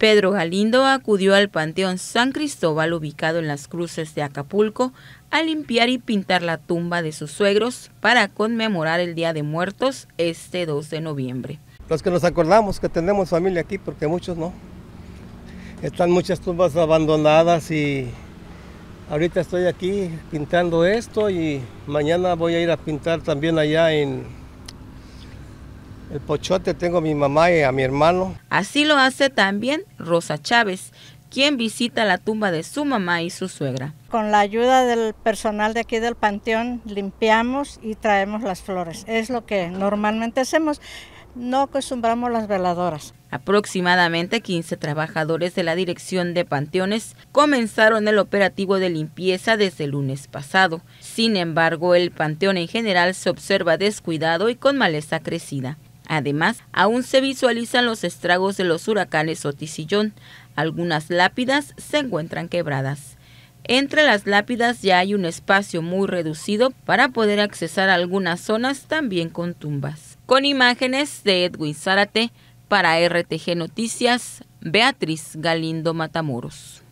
Pedro Galindo acudió al Panteón San Cristóbal ubicado en las cruces de Acapulco a limpiar y pintar la tumba de sus suegros para conmemorar el Día de Muertos este 2 de noviembre. Los que nos acordamos que tenemos familia aquí, porque muchos no. Están muchas tumbas abandonadas y ahorita estoy aquí pintando esto y mañana voy a ir a pintar también allá en el pochote tengo a mi mamá y a mi hermano. Así lo hace también Rosa Chávez, quien visita la tumba de su mamá y su suegra. Con la ayuda del personal de aquí del panteón limpiamos y traemos las flores. Es lo que normalmente hacemos. No acostumbramos las veladoras. Aproximadamente 15 trabajadores de la Dirección de Panteones comenzaron el operativo de limpieza desde el lunes pasado. Sin embargo, el panteón en general se observa descuidado y con maleza crecida. Además, aún se visualizan los estragos de los huracanes Otis y Algunas lápidas se encuentran quebradas. Entre las lápidas ya hay un espacio muy reducido para poder accesar a algunas zonas también con tumbas. Con imágenes de Edwin Zárate, para RTG Noticias, Beatriz Galindo Matamoros.